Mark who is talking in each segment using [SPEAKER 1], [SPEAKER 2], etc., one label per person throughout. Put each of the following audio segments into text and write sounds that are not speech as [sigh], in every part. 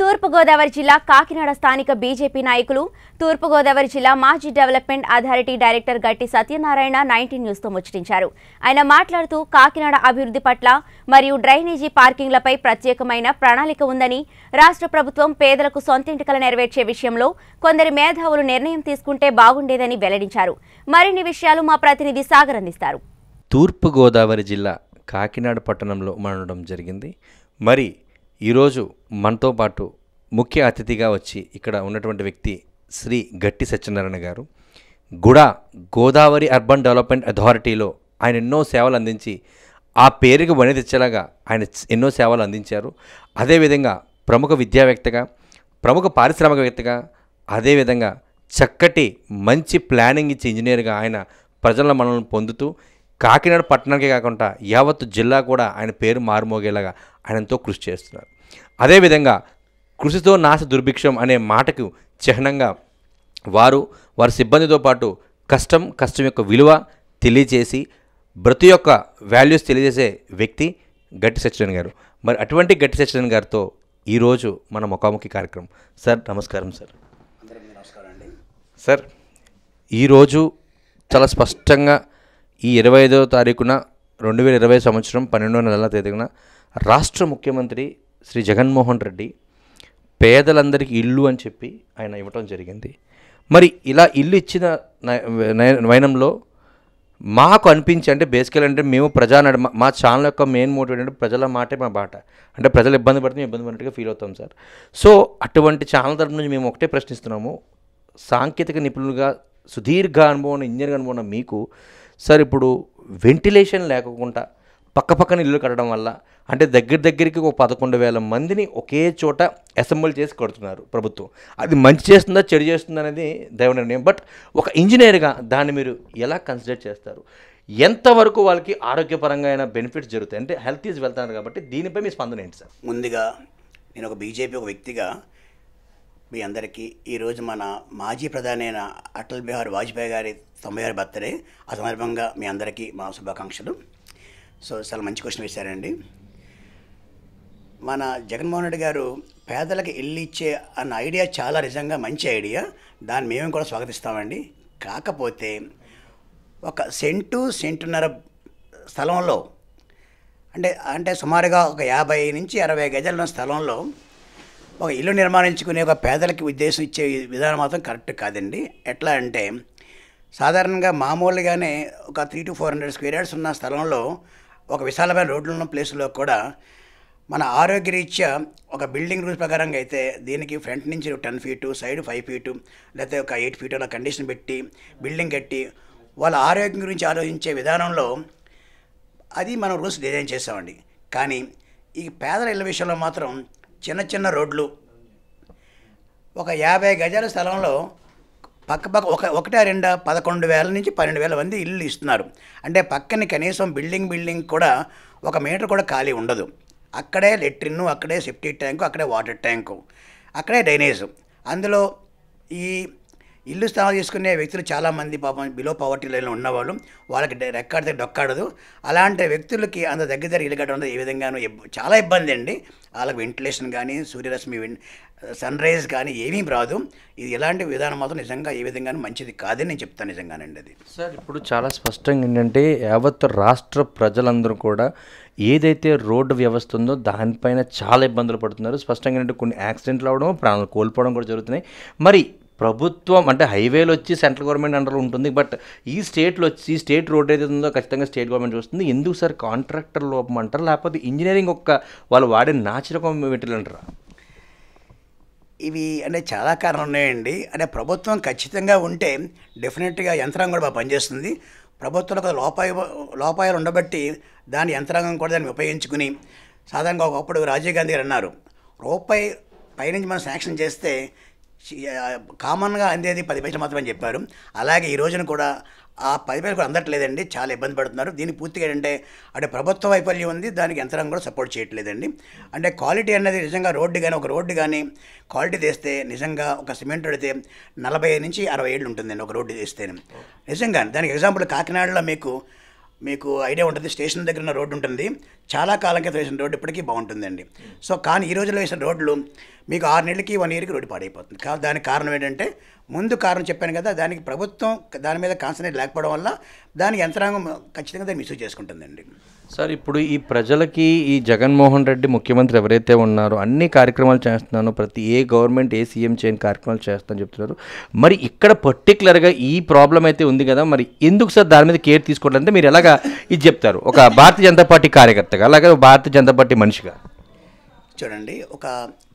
[SPEAKER 1] తూర్పుగోదావరి జిల్లా కాకినాడ స్థానిక బీజేపీ నాయకులు తూర్పుగోదావరి జిల్లా మాజీ డెవలప్మెంట్ అథారిటీ డైరెక్టర్ గట్టి సత్యనారాయణ నైన్టీన్ న్యూస్తో ముచ్చటించారు ఆయన మాట్లాడుతూ కాకినాడ అభివృద్ధి పట్ల మరియు డ్రైనేజీ పార్కింగ్లపై ప్రత్యేకమైన ప్రణాళిక ఉందని రాష్ట్ర ప్రభుత్వం పేదలకు సొంతింటికలు నెరవేర్చే విషయంలో కొందరి మేధావులు నిర్ణయం తీసుకుంటే బాగుండేదని వెల్లడించారు మరిన్ని విషయాలు మా ప్రతినిధి సాగర్ అందిస్తారు
[SPEAKER 2] తూర్పుగోదావరి జిల్లా కాకినాడ పట్టణంలో మరణడం జరిగింది మరి ఈరోజు మనతో పాటు ముఖ్య అతిథిగా వచ్చి ఇక్కడ ఉన్నటువంటి వ్యక్తి శ్రీ గట్టి సత్యనారాయణ గారు గుడా గోదావరి అర్బన్ డెవలప్మెంట్ అథారిటీలో ఆయన ఎన్నో సేవలు అందించి ఆ పేరుకి వణి తెచ్చేలాగా ఆయన ఎన్నో సేవలు అందించారు అదేవిధంగా ప్రముఖ విద్యావేత్తగా ప్రముఖ పారిశ్రామికవేత్తగా అదేవిధంగా చక్కటి మంచి ప్లానింగ్ ఇచ్చే ఇంజనీర్గా ఆయన ప్రజల మనల్ని పొందుతూ కాకినాడ పట్టణానికే కాకుండా యావత్ జిల్లా కూడా ఆయన పేరు మారుమోగేలాగా ఆయన ఎంతో కృషి చేస్తున్నారు అదేవిధంగా కృషితో నాశ దుర్భిక్షం అనే మాటకు చిహ్నంగా వారు వారి సిబ్బందితో పాటు కష్టం కష్టం యొక్క విలువ తెలియజేసి ప్రతి యొక్క వాల్యూస్ తెలియజేసే వ్యక్తి గట్టి సత్యనారాయణ గారు మరి అటువంటి గట్టి సత్యనారాయణ గారితో ఈరోజు మన ముఖాముఖి కార్యక్రమం సార్ నమస్కారం సార్ నమస్కారం అండి సార్ ఈరోజు చాలా స్పష్టంగా ఈ ఇరవై ఐదవ తారీఖున రెండు వేల ఇరవై సంవత్సరం పన్నెండో నెలల తేదీన రాష్ట్ర ముఖ్యమంత్రి శ్రీ జగన్మోహన్ రెడ్డి పేదలందరికీ ఇల్లు అని చెప్పి ఆయన ఇవ్వటం జరిగింది మరి ఇలా ఇల్లు ఇచ్చిన వైనంలో మాకు అనిపించి అంటే బేసికల్ అంటే మేము ప్రజా నడ మా ఛానల్ యొక్క మెయిన్ మోటివ్ ఏంటంటే ప్రజల మాటే మా బాట అంటే ప్రజలు ఇబ్బంది పడితే ఇబ్బంది పడినట్టుగా ఫీల్ అవుతాం సార్ సో అటువంటి ఛానల్ తరపు నుంచి మేము ఒకటే ప్రశ్నిస్తున్నాము సాంకేతిక నిపుణులుగా సుదీర్ఘ అనుభవం ఇంజనీర్ అనుభవం మీకు సార్ ఇప్పుడు వెంటిలేషన్ లేకుండా పక్క పక్కన ఇల్లు కట్టడం వల్ల అంటే దగ్గర దగ్గరికి ఒక పదకొండు వేల మందిని ఒకే చోట అసెంబ్ల్ చేసి కడుతున్నారు ప్రభుత్వం అది మంచి చేస్తుందా చెడు చేస్తుందా అనేది దైవ నిర్ణయం బట్ ఒక ఇంజనీర్గా దాన్ని మీరు ఎలా కన్సిడర్ చేస్తారు ఎంతవరకు వాళ్ళకి ఆరోగ్యపరంగా
[SPEAKER 1] అయినా బెనిఫిట్స్ జరుగుతాయి అంటే హెల్త్ ఈజ్ వెళ్తున్నారు కాబట్టి దీనిపై మీ స్పందన ఏంటి సార్ ముందుగా నేను ఒక బీజేపీ ఒక వ్యక్తిగా మీ అందరికీ ఈరోజు మన మాజీ ప్రధానైన అటల్ బిహారీ వాజ్పేయి గారి తొంభై ఆరు బర్త్డే ఆ సందర్భంగా మీ అందరికీ మా శుభాకాంక్షలు సో చాలా మంచి క్వశ్చన్ వేశారండి మన జగన్మోహన్ రెడ్డి గారు పేదలకు ఇల్లు ఇచ్చే అన్న ఐడియా చాలా నిజంగా మంచి ఐడియా దాన్ని మేము కూడా స్వాగతిస్తామండి కాకపోతే ఒక సెంటు సెంటున్నర స్థలంలో అంటే అంటే సుమారుగా ఒక యాభై నుంచి అరవై గజాల స్థలంలో ఒక ఇల్లు నిర్మాణించుకునే ఒక పేదలకి ఉద్దేశం ఇచ్చే విధానం మాత్రం కరెక్ట్ కాదండి ఎట్లా అంటే సాధారణంగా మామూలుగానే ఒక three to four hundred square yards ఉన్న స్థలంలో ఒక విశాలమైన రోడ్లు ఉన్న ప్లేస్లో కూడా మన ఆరోగ్యరీత్యా ఒక బిల్డింగ్ రూల్స్ ప్రకారంగా అయితే దీనికి ఫ్రంట్ నుంచి ten feet side five feet లేకపోతే ఒక ఎయిట్ ఫీటు అలా కండిషన్ పెట్టి బిల్డింగ్ కట్టి వాళ్ళ ఆరోగ్యం గురించి ఆలోచించే విధానంలో అది మనం రూల్స్ డిజైన్ చేసామండి కానీ ఈ పేదల ఇళ్ళ విషయంలో మాత్రం చిన్న చిన్న రోడ్లు ఒక యాభై గజాల స్థలంలో పక్క పక్క ఒక ఒకటే రెండు పదకొండు వేల నుంచి పన్నెండు వేల మంది ఇల్లు ఇస్తున్నారు అంటే పక్కన కనీసం బిల్డింగ్ బిల్డింగ్ కూడా ఒక మీటర్ కూడా ఖాళీ ఉండదు అక్కడే లెట్రిన్ అక్కడే సెప్టిక్ ట్యాంకు అక్కడే వాటర్ ట్యాంకు అక్కడే డ్రైనేజ్ అందులో ఈ ఇల్లు స్నానం చేసుకునే వ్యక్తులు చాలామంది పాపం బిలో పవర్టీ లైన్లో ఉన్నవాళ్ళు వాళ్ళకి రెక్కాడితే డొక్కాడదు అలాంటి వ్యక్తులకి అంత దగ్గర దగ్గర ఇల్లు కట్టడం ఏ విధంగానూ చాలా ఇబ్బంది అండి వాళ్ళకి వెంటిలేషన్ కానీ సూర్యరశ్మి సన్ రైజ్ కానీ ఏమీ రాదు ఇది ఎలాంటి విధానం మాత్రం నిజంగా ఏ విధంగానూ మంచిది కాదని నేను చెప్తాను నిజంగానండి అది సార్ ఇప్పుడు
[SPEAKER 2] చాలా స్పష్టంగా ఏంటంటే యావత్ రాష్ట్ర ప్రజలందరూ కూడా ఏదైతే రోడ్డు వ్యవస్థ ఉందో దానిపైన చాలా ఇబ్బందులు పడుతున్నారు స్పష్టంగా ఏంటంటే కొన్ని యాక్సిడెంట్లు అవడం ప్రాణాలు కోల్పోవడం కూడా జరుగుతున్నాయి మరి ప్రభుత్వం అంటే హైవేలు వచ్చి సెంట్రల్ గవర్నమెంట్ అండర్లో ఉంటుంది బట్ ఈ స్టేట్లో వచ్చి స్టేట్ రోడ్ ఏదైతే ఉందో ఖచ్చితంగా స్టేట్ గవర్నమెంట్ చూస్తుంది ఎందుకు సార్ కాంట్రాక్టర్ లోపం అంటారు లేకపోతే ఇంజనీరింగ్ ఒక్క వాళ్ళు వాడే నాచురకం మెటీరియల్ అంటారా
[SPEAKER 1] ఇవి అంటే చాలా కారణం ఉన్నాయండి అంటే ప్రభుత్వం ఖచ్చితంగా ఉంటే డెఫినెట్గా యంత్రాంగం కూడా బాగా పనిచేస్తుంది ప్రభుత్వంలో ఒక లోపాయ లోపాయాలు ఉండబట్టి దాని యంత్రాంగం కూడా దాన్ని ఉపయోగించుకుని సాధారణంగా ఒకప్పుడు రాజీవ్ గాంధీ గారు అన్నారు రూపాయి పైనుంచి మనం శాంక్షన్ చేస్తే కామన్గా అందేది పది పైసలు మాత్రమే చెప్పారు అలాగే ఈ రోజున కూడా ఆ పది పైసలు కూడా అందట్లేదండి చాలా ఇబ్బంది పడుతున్నారు దీన్ని పూర్తిగా ఏంటంటే అంటే ప్రభుత్వ వైఫల్యం ఉంది దానికి యంత్రాంగం కూడా సపోర్ట్ చేయట్లేదండి అంటే క్వాలిటీ అనేది నిజంగా రోడ్డు కానీ ఒక రోడ్డు కానీ క్వాలిటీ తీస్తే నిజంగా ఒక సిమెంట్ అడితే నలభై నుంచి అరవై ఏళ్ళు ఉంటుందండి ఒక రోడ్డు తెస్తేనే నిజంగా దానికి ఎగ్జాంపుల్ కాకినాడలో మీకు మీకు ఐడియా ఉంటుంది స్టేషన్ దగ్గర ఉన్న రోడ్డు ఉంటుంది చాలా కాలం క్రితం వేసిన రోడ్డు ఇప్పటికీ బాగుంటుందండి సో కానీ ఈ రోజుల్లో వేసిన రోడ్లు మీకు ఆరు నెలలకి వన్ ఇయర్కి రోడ్డు పాడైపోతుంది కాబట్టి దానికి కారణం ఏంటంటే ముందు కారణం చెప్పాను కదా దానికి ప్రభుత్వం దాని మీద కాన్సన్ట్రేట్ లేకపోవడం వల్ల దాని యంత్రాంగం ఖచ్చితంగా దాన్ని మిస్యూజ్ చేసుకుంటుందండి
[SPEAKER 2] సార్ ఇప్పుడు ఈ ప్రజలకి ఈ జగన్మోహన్ రెడ్డి ముఖ్యమంత్రి ఎవరైతే ఉన్నారో అన్ని కార్యక్రమాలు చేస్తున్నాను ప్రతి ఏ గవర్నమెంట్ ఏ సీఎం చేయని కార్యక్రమాలు చేస్తానని చెప్తున్నారు మరి ఇక్కడ పర్టికులర్గా ఈ ప్రాబ్లం అయితే ఉంది కదా మరి ఎందుకు సార్ దాని మీద కేర్ తీసుకోవాలంటే మీరు ఎలాగా ఇది చెప్తారు ఒక భారతీయ జనతా పార్టీ కార్యకర్తగా అలాగే భారతీయ జనతా పార్టీ మనిషిగా
[SPEAKER 1] చూడండి ఒక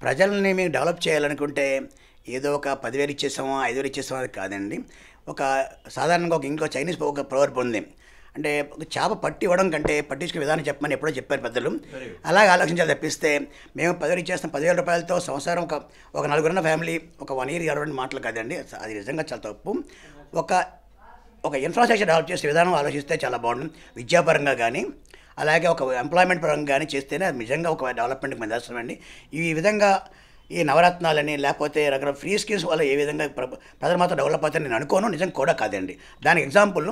[SPEAKER 1] ప్రజలని మేము డెవలప్ చేయాలనుకుంటే ఏదో ఒక పదివేలు ఇచ్చేసామో ఐదు వేలు ఇచ్చేసామో అది కాదండి ఒక సాధారణంగా ఒక ఇంకో చైనీస్ ఒక ప్రవర్పు ఉంది అంటే ఒక చేప పట్టి ఇవ్వడం కంటే పట్టించుకునే విధానం చెప్పమని ఎప్పుడో చెప్పారు పెద్దలు అలాగే ఆలోచించాలి తప్పిస్తే మేము పదివేలు ఇచ్చేస్తాం పదివేల రూపాయలతో సంవత్సరం ఒక ఒక నలుగురున్న ఫ్యామిలీ ఒక వన్ ఇయర్ ఇవ్వడం మాటలు కాదండి అది నిజంగా చాలా తప్పు ఒక ఒక ఇన్ఫ్రాస్ట్రక్చర్ డెవలప్ చేసే విధానం ఆలోచిస్తే చాలా బాగుంటుంది విద్యాపరంగా కానీ అలాగే ఒక ఎంప్లాయ్మెంట్ పరంగా కానీ చేస్తేనే అది నిజంగా ఒక డెవలప్మెంట్కి దర్శనం అండి ఈ విధంగా ఈ నవరత్నాలని లేకపోతే రకరకాల ఫ్రీ స్కీమ్స్ వల్ల ఏ విధంగా ప్రజలు మాత్రం డెవలప్ అవుతారని నేను అనుకోను నిజం కూడా కాదండి దానికి ఎగ్జాంపుల్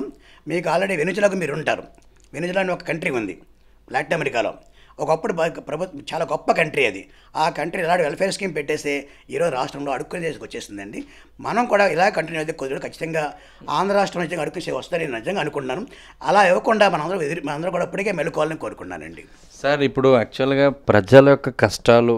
[SPEAKER 1] మీకు ఆల్రెడీ వెనుజులాకు మీరు ఉంటారు వెనుజులా అని ఒక కంట్రీ ఉంది లాటిన్ అమెరికాలో ఒకప్పుడు ప్రభుత్వం చాలా గొప్ప కంట్రీ అది ఆ కంట్రీ ఇలాంటి వెల్ఫేర్ స్కీమ్ పెట్టేస్తే ఈరోజు రాష్ట్రంలో అడుక్కునే వచ్చేసిందండి మనం కూడా ఇలా కంటిన్యూ అయితే కొద్దిగా ఖచ్చితంగా ఆంధ్ర రాష్ట్రం నిజంగా అడుక్కునే వస్తారని నేను నిజంగా అనుకుంటున్నాను అలా ఇవ్వకుండా మనందరం ఎదురు మనందరం కూడా ఇప్పటికే మెలుకోవాలని కోరుకున్నానండి
[SPEAKER 2] సార్ ఇప్పుడు యాక్చువల్గా ప్రజల యొక్క కష్టాలు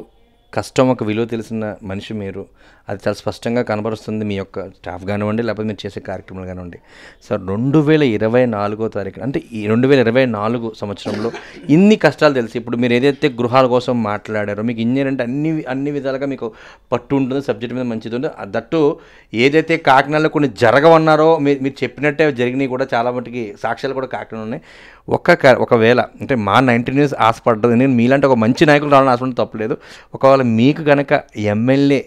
[SPEAKER 2] కష్టం ఒక విలువ తెలిసిన మనిషి మీరు అది చాలా స్పష్టంగా కనబరుస్తుంది మీ యొక్క స్టాఫ్ కానివ్వండి లేకపోతే మీరు చేసే కార్యక్రమాలు కానివ్వండి సార్ రెండు వేల ఇరవై నాలుగో తారీఖు అంటే ఈ రెండు వేల ఇరవై నాలుగు సంవత్సరంలో ఇన్ని కష్టాలు తెలిసి ఇప్పుడు మీరు ఏదైతే గృహాల కోసం మాట్లాడారో మీకు ఇంజనీర్ అంటే అన్ని అన్ని విధాలుగా మీకు పట్టు ఉంటుంది సబ్జెక్ట్ మీద మంచిది ఉంటుంది దట్టు ఏదైతే కాకినాడలో కొన్ని జరగవన్నారో మీరు మీరు చెప్పినట్టే జరిగినవి కూడా చాలా మటుకి సాక్ష్యాలు కూడా కాకినాడ ఉన్నాయి ఒక్క ఒకవేళ అంటే మా నైంటీ న్యూస్ ఆశపడ్డది నేను మీలాంటి ఒక మంచి నాయకులు రావాలని ఆశపడడం తప్పలేదు ఒకవేళ మీకు కనుక ఎమ్మెల్యే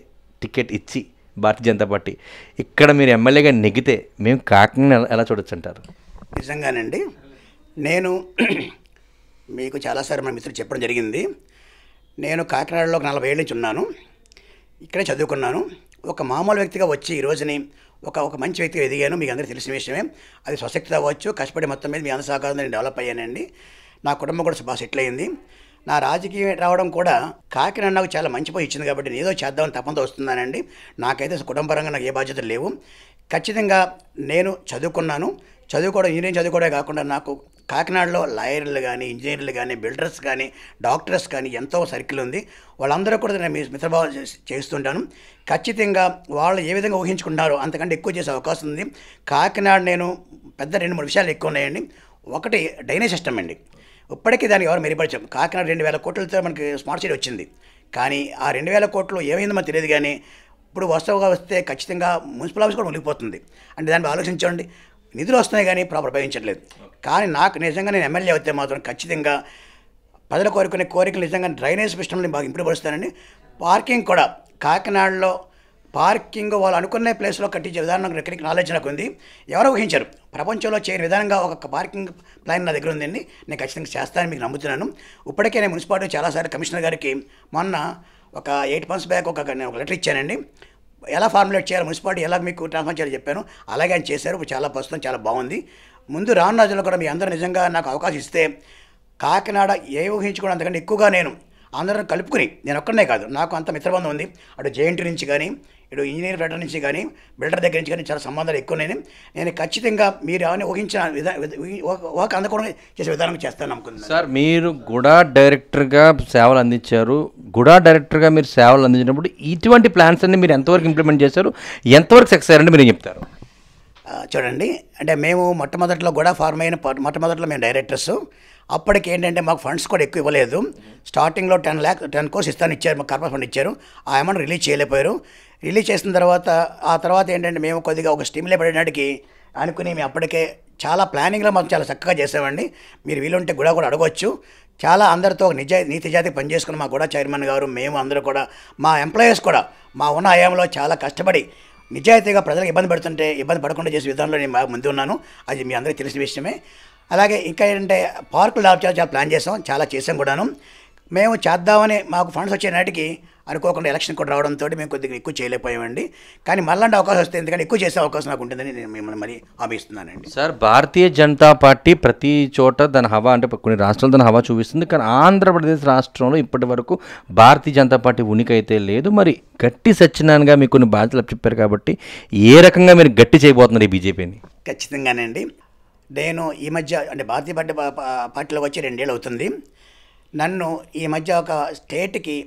[SPEAKER 2] టికెట్ ఇచ్చి భారతీయ జనతా పార్టీ ఇక్కడ మీరు ఎమ్మెల్యేగా నెగితే మేము కాకినాడ ఎలా చూడొచ్చు అంటారు
[SPEAKER 1] నిజంగానండి నేను [clears throat] మీకు చాలాసార్లు మా మిత్రులు చెప్పడం జరిగింది నేను కాకినాడలో ఒక నలభై ఏళ్ళ నుంచి ఉన్నాను ఇక్కడే చదువుకున్నాను ఒక మామూలు వ్యక్తిగా వచ్చి ఈరోజుని ఒక ఒక మంచి వ్యక్తిగా ఎదిగాను మీకు అందరికీ తెలిసిన విషయమే అది స్వశక్తి అవ్వచ్చు కష్టపడి మొత్తం మీద మీ అందరి సహకారం నేను డెవలప్ అయ్యానండి నా కుటుంబం కూడా బాగా సెటిల్ అయింది నా రాజకీయం రావడం కూడా కాకినాడ నాకు చాలా మంచి పోయి ఇచ్చింది కాబట్టి ఏదో చేద్దామని తప్పంతో వస్తున్నానండి నాకైతే కుటుంబపరంగా నాకు ఏ బాధ్యతలు లేవు ఖచ్చితంగా నేను చదువుకున్నాను చదువుకోవడం ఇంజనీరింగ్ చదువుకోవడమే కాకుండా నాకు కాకినాడలో లాయర్లు కానీ ఇంజనీర్లు కానీ బిల్డర్స్ కానీ డాక్టర్స్ కానీ ఎంతో సర్కిల్ ఉంది వాళ్ళందరూ కూడా నేను మీ మిత్రభావం చేస్తుంటాను ఖచ్చితంగా వాళ్ళు ఏ విధంగా ఊహించుకున్నారో అంతకంటే ఎక్కువ చేసే అవకాశం ఉంది కాకినాడ నేను పెద్ద రెండు మూడు విషయాలు ఎక్కువ ఉన్నాయండి ఒకటి డ్రైనేజ్ సిస్టమ్ అండి ఇప్పటికీ దానికి ఎవరు మెరుగుపరచాం కాకినాడ రెండు వేల కోట్లతో మనకి స్మార్ట్ సిటీ వచ్చింది కానీ ఆ రెండు వేల కోట్లు ఏమైందో మనకు తెలియదు కానీ ఇప్పుడు వస్తువుగా వస్తే ఖచ్చితంగా మున్సిపల్ ఆఫీస్ కూడా మునిగిపోతుంది అంటే దాన్ని ఆలోచించండి నిధులు వస్తున్నాయి కానీ ప్రయోగించట్లేదు కానీ నాకు నిజంగా నేను ఎమ్మెల్యే అయితే మాత్రం ఖచ్చితంగా ప్రజలు కోరుకునే కోరికలు నిజంగా డ్రైనేజ్ సిస్టమ్ని బాగా ఇంప్రూవ్ పరుస్తానండి పార్కింగ్ కూడా కాకినాడలో పార్కింగ్ వాళ్ళు అనుకునే ప్లేస్లో కట్టించే విధానం ఎక్కడికి నాలెడ్జ్ నాకు ఉంది ఎవరు ఊహించారు ప్రపంచంలో చేయని విధానంగా ఒక పార్కింగ్ ప్లాన్ నా దగ్గర ఉందండి నేను ఖచ్చితంగా చేస్తానని మీకు నమ్ముతున్నాను ఇప్పటికే నేను మున్సిపాలిటీ చాలాసార్లు కమిషనర్ గారికి మొన్న ఒక ఎయిట్ మంత్స్ బ్యాక్ ఒక నేను ఒక లెటర్ ఇచ్చానండి ఎలా ఫార్ములేట్ చేయాలి మున్సిపాలిటీ ఎలా మీకు ట్రాన్స్ఫర్ చేయాలి చెప్పాను అలాగే ఆయన చేశారు చాలా ప్రస్తుతం చాలా బాగుంది ముందు రానున్న రోజుల్లో కూడా మీ అందరూ నిజంగా నాకు అవకాశం ఇస్తే కాకినాడ ఏ ఊహించుకోవడం అంతకంటే ఎక్కువగా నేను అందరం కలుపుకుని నేను ఒక్కడనే కాదు నాకు అంత మిత్రబంధం ఉంది అటు జేఎన్టీ నుంచి కానీ ఇటు ఇంజనీర్ బెటర్ నుంచి కానీ బిల్డర్ దగ్గర నుంచి కానీ చాలా సంబంధాలు ఎక్కువ నేను నేను ఖచ్చితంగా మీరు ఏమైనా ఊహించిన విధానం ఊహకు చేసే విధానం చేస్తాను అనుకుంటున్నాను
[SPEAKER 2] సార్ మీరు కూడా డైరెక్టర్గా సేవలు అందించారు గుడా డైరెక్టర్గా మీరు సేవలు అందించినప్పుడు
[SPEAKER 1] ఇటువంటి ప్లాన్స్ అన్ని మీరు ఎంతవరకు ఇంప్లిమెంట్ చేశారు
[SPEAKER 2] ఎంతవరకు సక్సెస్ అయ్యారని మీరు చెప్తారు
[SPEAKER 1] చూడండి అంటే మేము మొట్టమొదట్లో కూడా ఫార్మ్ అయిన మొట్టమొదట్లో మేము డైరెక్టర్స్ అప్పటికి ఏంటంటే మాకు ఫండ్స్ కూడా ఎక్కువ ఇవ్వలేదు స్టార్టింగ్లో టెన్ ల్యాక్ టెన్ కోర్స్ ఇస్తాను ఇచ్చారు మాకు కర్మ ఫండ్ ఇచ్చారు ఆ అమౌంట్ రిలీజ్ చేయలేకపోయారు రిలీజ్ చేసిన తర్వాత ఆ తర్వాత ఏంటంటే మేము కొద్దిగా ఒక స్టీమ్లో పడినాటికి అనుకుని మేము అప్పటికే చాలా ప్లానింగ్లో మాకు చాలా చక్కగా చేసేవాడిని మీరు వీలుంటే కూడా కూడా అడగవచ్చు చాలా అందరితో నిజ నీతి జాతికి పనిచేసుకున్న మా కూడా చైర్మన్ గారు మేము అందరూ కూడా మా ఎంప్లాయీస్ కూడా మా ఉన్న హయాంలో చాలా కష్టపడి నిజాయితీగా ప్రజలకు ఇబ్బంది పడుతుంటే ఇబ్బంది పడకుండా చేసే విధానంలో నేను ముందు ఉన్నాను అది మీ అందరికీ తెలిసిన విషయమే అలాగే ఇంకా ఏంటంటే పార్కులు డెవలప్ చేయాలి చాలా ప్లాన్ చేసాం చాలా చేసాం కూడాను మేము చేద్దామని మాకు ఫండ్స్ వచ్చే నాటికి అనుకోకుండా ఎలక్షన్ కూడా రావడంతో మేము కొద్దిగా ఎక్కువ చేయలేకపోయామండి కానీ మళ్ళీ అవకాశం వస్తే ఎందుకంటే ఎక్కువ చేసే అవకాశం నాకు ఉంటుందని నేను మిమ్మల్ని మరి హామీ సార్
[SPEAKER 2] భారతీయ జనతా పార్టీ ప్రతి చోట దాని హవా అంటే కొన్ని రాష్ట్రాలు దాని హవా చూపిస్తుంది కానీ ఆంధ్రప్రదేశ్ రాష్ట్రంలో ఇప్పటి వరకు భారతీయ జనతా పార్టీ ఉనికి అయితే లేదు మరి గట్టి సత్యనారాయణగా మీకు కొన్ని బాధ్యతలు చెప్పారు కాబట్టి ఏ రకంగా మీరు గట్టి చేయబోతున్నారు ఈ బీజేపీని
[SPEAKER 1] ఖచ్చితంగానండి నేను ఈ మధ్య అంటే భారతీయ పార్టీ పార్టీలోకి వచ్చి రెండేళ్ళు అవుతుంది నన్ను ఈ మధ్య ఒక స్టేట్కి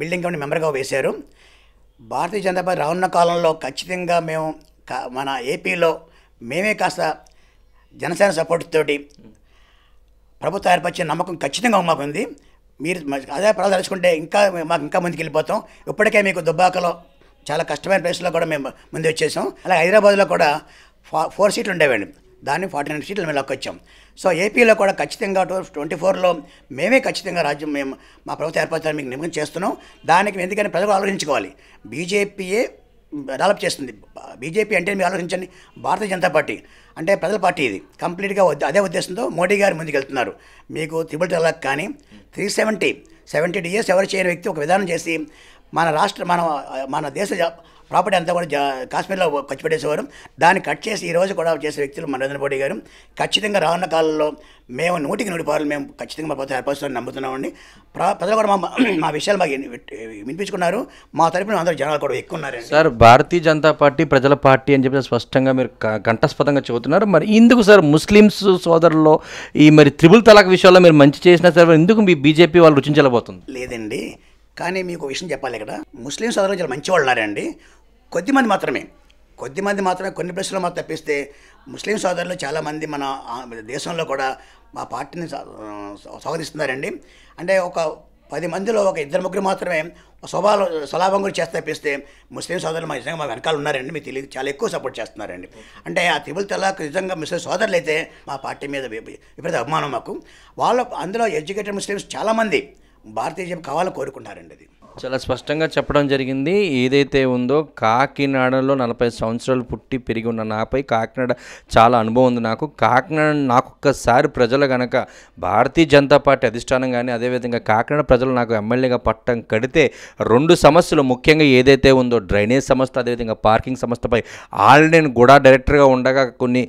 [SPEAKER 1] బిల్డింగ్ కమిటీ మెంబర్గా వేశారు భారతీయ జనతా పార్టీ రానున్న కాలంలో ఖచ్చితంగా మేము మన ఏపీలో మేమే కాస్త జనసేన సపోర్ట్ తోటి ప్రభుత్వం ఏర్పరిచే నమ్మకం ఖచ్చితంగా మాకు ఉంది మీరు అదే తెలుసుకుంటే ఇంకా మాకు ఇంకా ముందుకు వెళ్ళిపోతాం ఇప్పటికే మీకు దుబ్బాకలో చాలా కష్టమైన ప్లేస్లో కూడా మేము ముందు వచ్చేసాం అలాగే హైదరాబాద్లో కూడా ఫోర్ సీట్లు ఉండేవండి దాన్ని ఫార్టీ నైన్ సీట్లు మేము లక్కొచ్చాం సో ఏపీలో కూడా ఖచ్చితంగా ట్వంటీ ఫోర్లో మేమే ఖచ్చితంగా రాజ్యం మేము మా ప్రభుత్వ ఏర్పరచాలని మీకు నిమగం చేస్తున్నాం దానికి ఎందుకని ప్రజలు ఆలోచించుకోవాలి బీజేపీయే డెవలప్ చేస్తుంది బీజేపీ అంటే మీరు ఆలోచించండి భారతీయ జనతా పార్టీ అంటే ప్రజల పార్టీ ఇది కంప్లీట్గా అదే ఉద్దేశంతో మోడీ గారు ముందుకెళ్తున్నారు మీకు త్రిబుల్ తలాక్ కానీ త్రీ సెవెంటీ సెవెంటీ డిఎస్ ఎవరు చేయని వ్యక్తి ఒక విధానం చేసి మన రాష్ట్ర మన మన దేశ ప్రాపర్టీ అంతా కూడా జా కాశ్మీర్లో ఖర్చు పెట్టేసేవారు దాన్ని కట్ చేసి ఈ రోజు కూడా చేసే వ్యక్తులు మన నరేంద్ర మోడీ గారు ఖచ్చితంగా రానున్న కాలంలో మేము నూటికి నూటి పారులు మేము ఖచ్చితంగా మా ప్రభుత్వం ఏర్పరుస్తామని నమ్ముతున్నామండి ప్రా ప్రజలు కూడా మా మా విషయాలు మాకు వినిపించుకున్నారు మా తరపున అందరూ జనాలు కూడా ఎక్కువ ఉన్నారు సార్
[SPEAKER 2] భారతీయ జనతా పార్టీ ప్రజల పార్టీ అని చెప్పి స్పష్టంగా మీరు కంఠస్పదంగా చెబుతున్నారు మరి ఇందుకు సార్ ముస్లిమ్స్ సోదరుల్లో ఈ మరి త్రిబుల్ తలాక్ విషయంలో మీరు మంచి చేసినా సార్ ఎందుకు మీ బీజేపీ వాళ్ళు రుచించలేకపోతుంది
[SPEAKER 1] లేదండి కానీ మీకు విషయం చెప్పాలి ఇక్కడ ముస్లిం సోదరులు చాలా మంచివాళ్ళు ఉన్నారండి కొద్దిమంది మాత్రమే కొద్దిమంది మాత్రమే కొన్ని ప్రశ్నలు మాత్రం తప్పిస్తే ముస్లిం సోదరులు చాలామంది మన దేశంలో కూడా మా పార్టీని సహకరిస్తున్నారండి అంటే ఒక పది మందిలో ఒక ఇద్దరు ముగ్గురు మాత్రమే స్వభావ స్వలాభం గురించి చేస్తే తప్పిస్తే ముస్లిం సోదరులు మా నిజంగా మా వెనకాల ఉన్నారండి మీకు తెలియదు చాలా ఎక్కువ సపోర్ట్ చేస్తున్నారండి అంటే ఆ తిబుల్ తలాక్ నిజంగా ముస్లిం సోదరులు అయితే మా పార్టీ మీద విపరీత అభిమానం మాకు వాళ్ళ అందులో ఎడ్యుకేటెడ్ ముస్లిమ్స్ చాలామంది భారతీయ కావాలని కోరుకుంటారండి అది
[SPEAKER 2] చాలా స్పష్టంగా చెప్పడం జరిగింది ఏదైతే ఉందో కాకినాడలో నలభై సంవత్సరాలు పుట్టి పెరిగి ఉన్న నాపై కాకినాడ చాలా అనుభవం ఉంది నాకు కాకినాడ నాకొక్కసారి ప్రజలు గనక భారతీయ జనతా పార్టీ అధిష్టానం కానీ అదేవిధంగా కాకినాడ ప్రజలు నాకు ఎమ్మెల్యేగా పట్టం కడితే రెండు సమస్యలు ముఖ్యంగా ఏదైతే ఉందో డ్రైనేజ్ సంస్థ అదేవిధంగా పార్కింగ్ సంస్థపై ఆల్రెడీ నేను కూడా డైరెక్టర్గా ఉండగా కొన్ని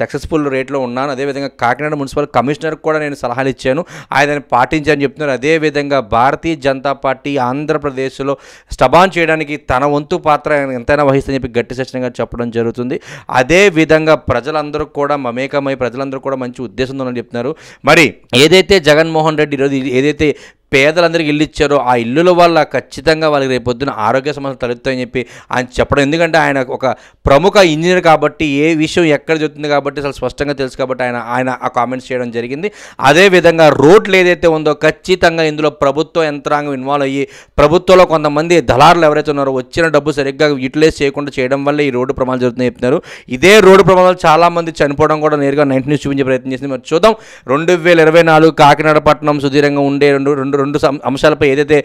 [SPEAKER 2] సక్సెస్ఫుల్ రేట్లో ఉన్నాను అదేవిధంగా కాకినాడ మున్సిపల్ కమిషనర్కి కూడా నేను సలహాలు ఇచ్చాను ఆయన పాటించాను చెప్తున్నారు అదేవిధంగా భారతీయ జనతా పార్టీ ఆంధ్ర ఆంధ్రప్రదేశ్లో స్టబాన్ చేయడానికి తన వంతు పాత్ర ఎంతైనా వహిస్తుందని చెప్పి గట్టి సచ్చినగా చెప్పడం జరుగుతుంది అదే విధంగా ప్రజలందరూ కూడా మమేకమై ప్రజలందరూ కూడా మంచి ఉద్దేశంతో చెప్తున్నారు మరి ఏదైతే జగన్మోహన్ రెడ్డి ఈరోజు ఏదైతే పేదలందరికీ ఇల్లు ఇచ్చారో ఆ ఇల్లుల వల్ల ఖచ్చితంగా వాళ్ళకి రేపొద్దున ఆరోగ్య సమస్యలు తలెత్తాయని చెప్పి ఆయన చెప్పడం ఎందుకంటే ఆయన ఒక ప్రముఖ ఇంజనీర్ కాబట్టి ఏ విషయం ఎక్కడ జరుగుతుంది కాబట్టి అసలు స్పష్టంగా తెలుసు కాబట్టి ఆయన ఆయన ఆ కామెంట్స్ చేయడం జరిగింది అదేవిధంగా రోడ్లు ఏదైతే ఉందో ఖచ్చితంగా ఇందులో ప్రభుత్వ యంత్రాంగం ఇన్వాల్వ్ అయ్యి ప్రభుత్వంలో కొంతమంది దళారులు ఎవరైతే ఉన్నారో వచ్చిన డబ్బు సరిగ్గా యూటిలైజ్ చేయకుండా చేయడం వల్ల ఈ రోడ్డు ప్రమాదం జరుగుతుందని చెప్తున్నారు ఇదే రోడ్డు ప్రమాదాలు చాలామంది చనిపోవడం కూడా నేరుగా నైన్టీ న్యూస్ చూపించే ప్రయత్నం చేసింది మరి చూద్దాం రెండు వేల ఇరవై నాలుగు కాకినాడ పట్టణం సుదీరంగా ఉండే రెండు రెండు రెండు అంశాలపై ఏదైతే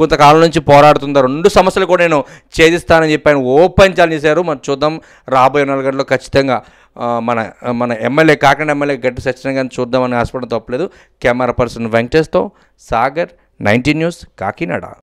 [SPEAKER 2] కొంతకాలం నుంచి పోరాడుతుందో రెండు సమస్యలు కూడా నేను ఛేదిస్తానని చెప్పి ఆయన ఓపెన్ ఛాలెంజ్ చేశారు మనం చూద్దాం రాబోయే నాలుగు గంటల్లో ఖచ్చితంగా మన మన ఎమ్మెల్యే కాకినాడ ఎమ్మెల్యే గట్టి సత్యనారాయణ చూద్దామని ఆశపడడం తప్పలేదు కెమెరా పర్సన్ వెంకటేష్తో సాగర్ నైన్టీ న్యూస్ కాకినాడ